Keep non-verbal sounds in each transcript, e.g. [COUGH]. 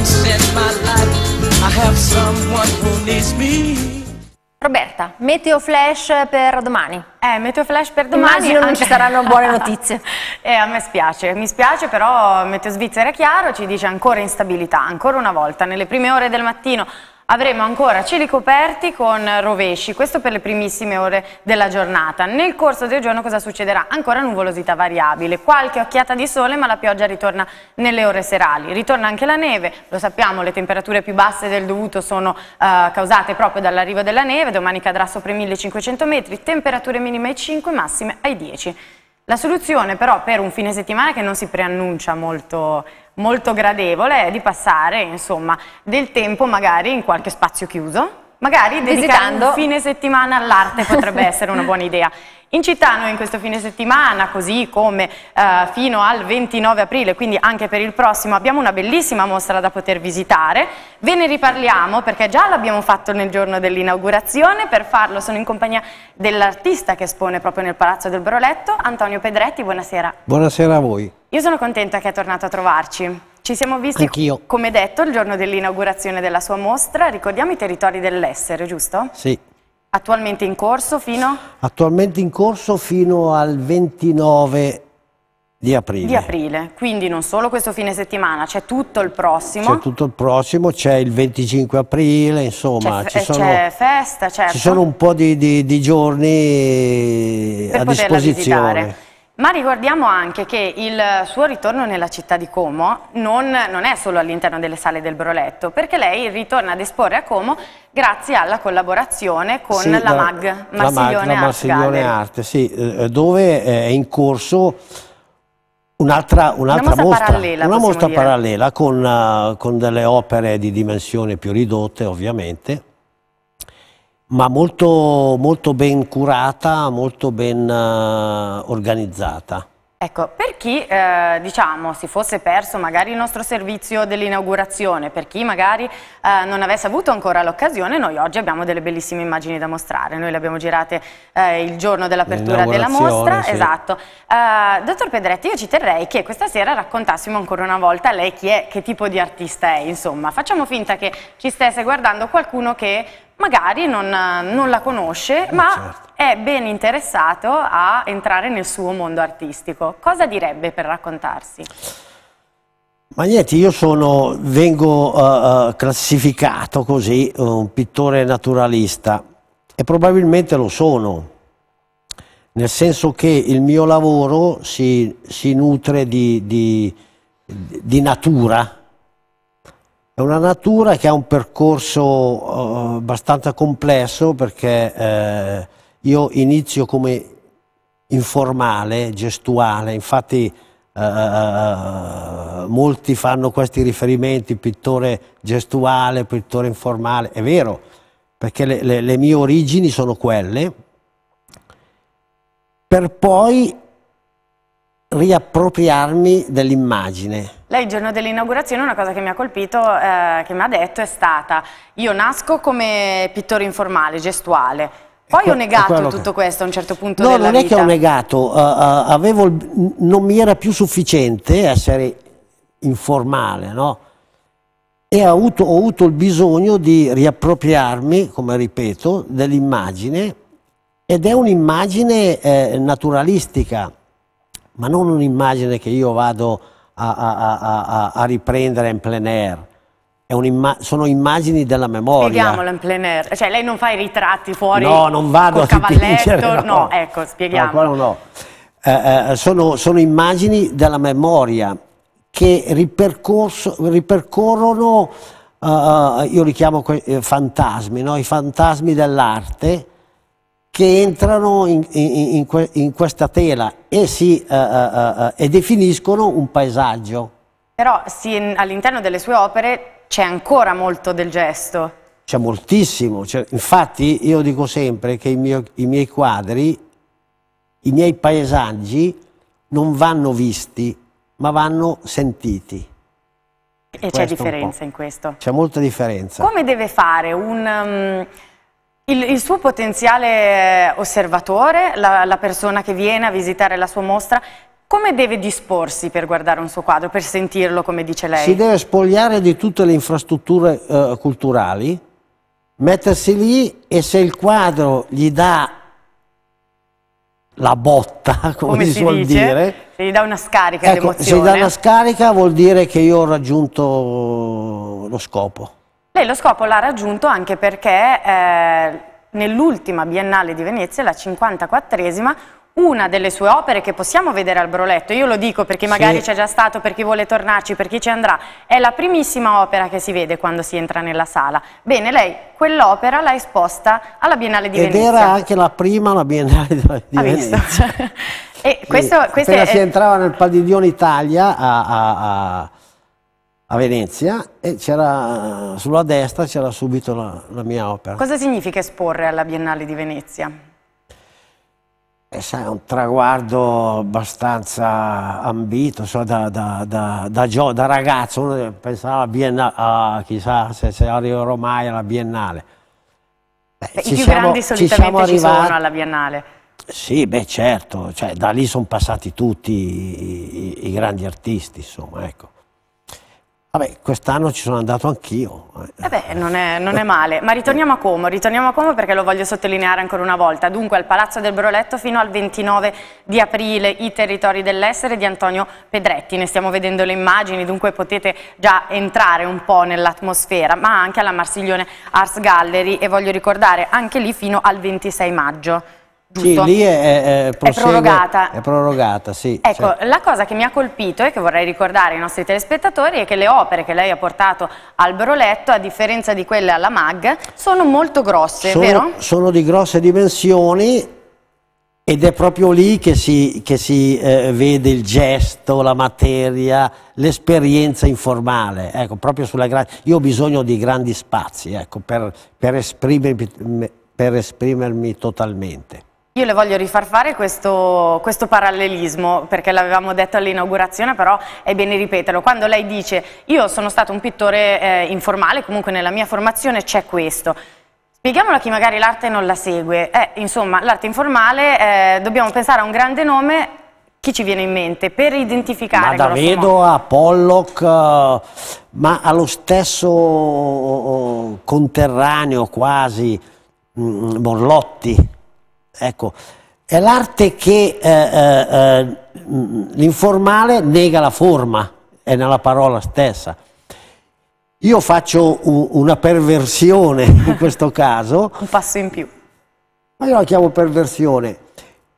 once in my life I have someone who needs me. Roberta, meteo flash per domani. Eh, meteo flash per domani. Immagino non ci saranno buone [LAUGHS] notizie. eh, a me spiace, mi spiace però Meteo Svizzera è chiaro, ci dice ancora instabilità, ancora una volta, nelle prime ore del mattino avremo ancora cieli coperti con rovesci, questo per le primissime ore della giornata. Nel corso del giorno cosa succederà? Ancora nuvolosità variabile, qualche occhiata di sole ma la pioggia ritorna nelle ore serali, ritorna anche la neve, lo sappiamo le temperature più basse del dovuto sono eh, causate proprio dall'arrivo della neve, domani cadrà sopra i 1500 metri, temperature minime ai 5, massime ai 10. La soluzione però per un fine settimana che non si preannuncia molto molto gradevole di passare insomma, del tempo magari in qualche spazio chiuso, magari dedicando un fine settimana all'arte potrebbe essere una buona idea. In città noi in questo fine settimana, così come eh, fino al 29 aprile, quindi anche per il prossimo, abbiamo una bellissima mostra da poter visitare. Ve ne riparliamo perché già l'abbiamo fatto nel giorno dell'inaugurazione. Per farlo sono in compagnia dell'artista che espone proprio nel Palazzo del Broletto, Antonio Pedretti. Buonasera. Buonasera a voi. Io sono contenta che è tornato a trovarci. Ci siamo visti, come detto, il giorno dell'inaugurazione della sua mostra. Ricordiamo i territori dell'essere, giusto? Sì. Attualmente in corso fino? Attualmente in corso fino al 29 di aprile. Di aprile, quindi non solo questo fine settimana, c'è tutto il prossimo. C'è tutto il prossimo, c'è il 25 aprile, insomma. C'è, fe eh, festa, certo. Ci sono un po' di, di, di giorni per a disposizione. Visitare. Ma ricordiamo anche che il suo ritorno nella città di Como non, non è solo all'interno delle sale del Broletto, perché lei ritorna ad esporre a Como grazie alla collaborazione con sì, la, la, MAG, Marsiglione, la Marsiglione Arte, sì, eh, dove eh, è in corso un'altra un mostra, mostra, parallela, una mostra parallela con, eh, con delle opere di dimensioni più ridotte ovviamente, ma molto, molto ben curata, molto ben uh, organizzata. Ecco, per chi eh, diciamo, si fosse perso magari il nostro servizio dell'inaugurazione, per chi magari eh, non avesse avuto ancora l'occasione, noi oggi abbiamo delle bellissime immagini da mostrare. Noi le abbiamo girate eh, il giorno dell'apertura della mostra. Sì. Esatto. Eh, dottor Pedretti, io ci terrei che questa sera raccontassimo ancora una volta lei chi è, che tipo di artista è. Insomma, facciamo finta che ci stesse guardando qualcuno che magari non, non la conosce, eh, ma certo è ben interessato a entrare nel suo mondo artistico. Cosa direbbe per raccontarsi? Ma niente, io sono, vengo uh, classificato così un pittore naturalista e probabilmente lo sono, nel senso che il mio lavoro si, si nutre di, di, di, natura, è una natura che ha un percorso uh, abbastanza complesso perché eh, io inizio come informale, gestuale, infatti eh, eh, eh, molti fanno questi riferimenti, pittore gestuale, pittore informale, è vero, perché le, le, le mie origini sono quelle, per poi riappropriarmi dell'immagine. Lei il giorno dell'inaugurazione una cosa che mi ha colpito, eh, che mi ha detto è stata io nasco come pittore informale, gestuale, poi ecco, ho negato tutto che... questo a un certo punto no, non è che ho negato, uh, uh, il... non mi era più sufficiente essere informale, no? E ho avuto, ho avuto il bisogno di riappropriarmi, come ripeto, dell'immagine, ed è un'immagine eh, naturalistica, ma non un'immagine che io vado a, a, a, a riprendere in plein air imma sono immagini della memoria. Spieghiamolo in plein air, cioè lei non fa i ritratti fuori No, non vado a cavalletto, no. no, ecco, spieghiamolo. No, no. Eh, eh, sono, sono immagini della memoria che ripercorrono, uh, io li chiamo eh, fantasmi, no? i fantasmi dell'arte che entrano in, in, in, que in questa tela e, si, uh, uh, e, definiscono un paesaggio. Però all'interno delle sue opere c'è ancora molto del gesto. C'è moltissimo, infatti io dico sempre che i, mio, i miei quadri, i miei paesaggi non vanno visti, ma vanno sentiti. E c'è differenza in questo? C'è molta differenza. Come deve fare un, um, il, il, suo potenziale eh, osservatore, la, la, persona che viene a visitare la sua mostra, come deve disporsi per guardare un suo quadro, per sentirlo, come dice lei? Si deve spogliare di tutte le infrastrutture eh, culturali, mettersi lì e se il quadro gli dà la botta, [LAUGHS] come, come si vuol dice, dire... Se gli dà una scarica ecco, d'emozione. Se gli dà una scarica vuol dire che io ho raggiunto lo scopo. Lei lo scopo l'ha raggiunto anche perché... Eh, Nell'ultima Biennale di Venezia, la 54esima, una delle sue opere che possiamo vedere al Broletto, io lo dico perché magari sì. c'è già stato, per chi vuole tornarci, per chi ci andrà, è la primissima opera che si vede quando si entra nella sala. Bene, lei quell'opera l'ha esposta alla Biennale di Ed Venezia. Ed era anche la prima alla Biennale di ha Venezia. Visto? [LAUGHS] e questo, sì. Appena è... si entrava nel Padiglione Italia a, a, a, a Venezia e sulla destra c'era subito la, la mia opera. Cosa significa esporre alla Biennale di Venezia? Eh, è un traguardo abbastanza ambito, so, da, da, da, da, ragazzo, uno pensava a chissà se, se arriverò mai alla Biennale. Beh, I più siamo, grandi solitamente ci, ci sono alla Biennale. Sì, beh certo, cioè, da lì sono passati tutti i, i, i grandi artisti, insomma, ecco. Vabbè, quest'anno ci sono andato anch'io. Eh, eh non è, non è, male. Ma ritorniamo a Como, ritorniamo a Como perché lo voglio sottolineare ancora una volta. Dunque, al Palazzo del Broletto fino al 29 di aprile, i territori dell'essere di Antonio Pedretti. Ne stiamo vedendo le immagini, dunque potete già entrare un po' nell'atmosfera, ma anche alla Marsiglione Arts Gallery e voglio ricordare anche lì fino al 26 maggio. Giusto? Sì, lì è, è, prosegue, è, prorogata. È prorogata, sì. Ecco, certo. la cosa che mi ha colpito e che vorrei ricordare ai nostri telespettatori è che le opere che lei ha portato al Broletto, a differenza di quelle alla MAG, sono molto grosse, sono, vero? Sono di grosse dimensioni ed è proprio lì che si, che si eh, vede il gesto, la materia, l'esperienza informale. Ecco, io ho bisogno di grandi spazi ecco, per, per, esprimermi, per esprimermi totalmente. Io le voglio rifar fare questo, questo parallelismo, perché l'avevamo detto all'inaugurazione, però è bene ripeterlo. Quando lei dice, io sono stato un pittore eh, informale, comunque nella mia formazione c'è questo. Spieghiamolo a chi magari l'arte non la segue. Eh, insomma, l'arte informale, eh, dobbiamo pensare a un grande nome, chi ci viene in mente, per identificare... Da Vedo a Pollock, uh, ma allo stesso uh, conterraneo quasi, um, Borlotti Ecco, è l'arte che eh, eh, eh, l'informale nega la forma, è nella parola stessa. Io faccio un, una perversione in [LAUGHS] questo caso. un passo in più. Ma io la chiamo perversione.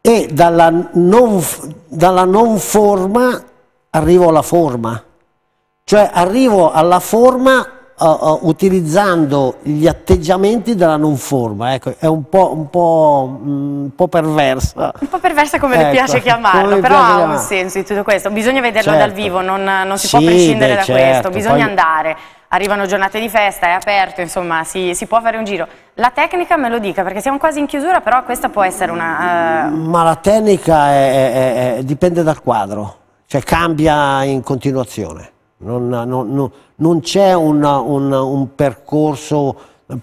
E dalla non, dalla non forma arrivo alla forma. Cioè arrivo alla forma uh, utilizzando gli atteggiamenti della non forma, ecco, è un po', un, po', mm, un po', perversa. Un po' perversa come ecco, le piace chiamarlo, però piace ha un senso di tutto questo, bisogna vederlo certo. dal vivo, non, non si sì, può prescindere beh, da certo. questo, bisogna Poi... andare arrivano giornate di festa, è aperto, insomma, si, si, può fare un giro. La tecnica me lo dica, perché siamo quasi in chiusura, però questa può essere una... Uh... Ma la tecnica è, è, è, dipende dal quadro, cioè cambia in continuazione non, non, non c'è una, una, un percorso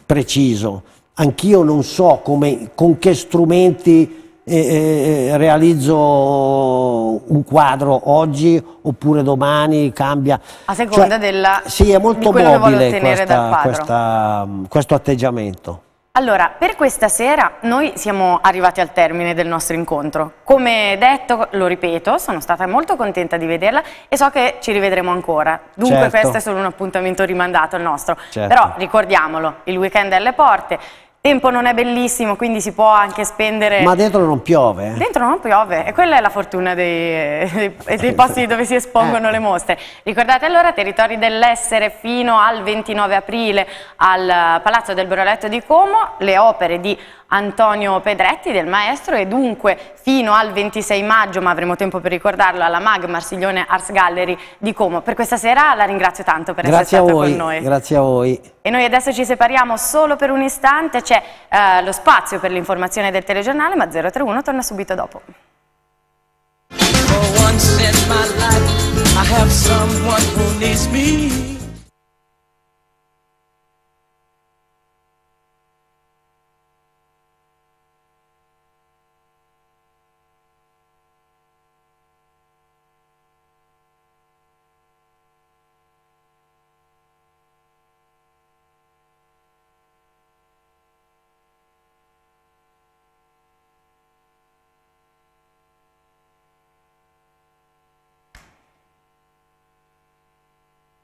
preciso. Anch'io non so come, con che strumenti eh, eh, eh, realizzo un quadro oggi oppure domani, cambia. A seconda cioè, della... Sì, è molto mobile questa, questa, questo atteggiamento. Allora, per questa sera noi siamo arrivati al termine del nostro incontro. Come detto, lo ripeto, sono stata molto contenta di vederla e so che ci rivedremo ancora. Dunque certo. questo è solo un appuntamento rimandato al nostro. Certo. Però ricordiamolo, il weekend alle porte, tempo non è bellissimo, quindi si può anche spendere... Ma dentro non piove? Dentro non piove, e quella è la fortuna dei, dei, dei posti dove si espongono eh. le mostre. Ricordate allora, Territori dell'Essere fino al 29 aprile al eh, Palazzo del Broletto di Como, le opere di Antonio Pedretti del maestro e dunque fino al 26 maggio, ma avremo tempo per ricordarlo, alla MAG Marsiglione Arts Gallery di Como. Per questa sera la ringrazio tanto per grazie essere stato voi, con noi. Grazie a voi. E noi adesso ci separiamo solo per un istante, c'è eh, lo spazio per l'informazione del telegiornale, ma 031 torna subito dopo. For once in my life, I have someone who needs me.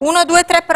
1, 2, 3, prova.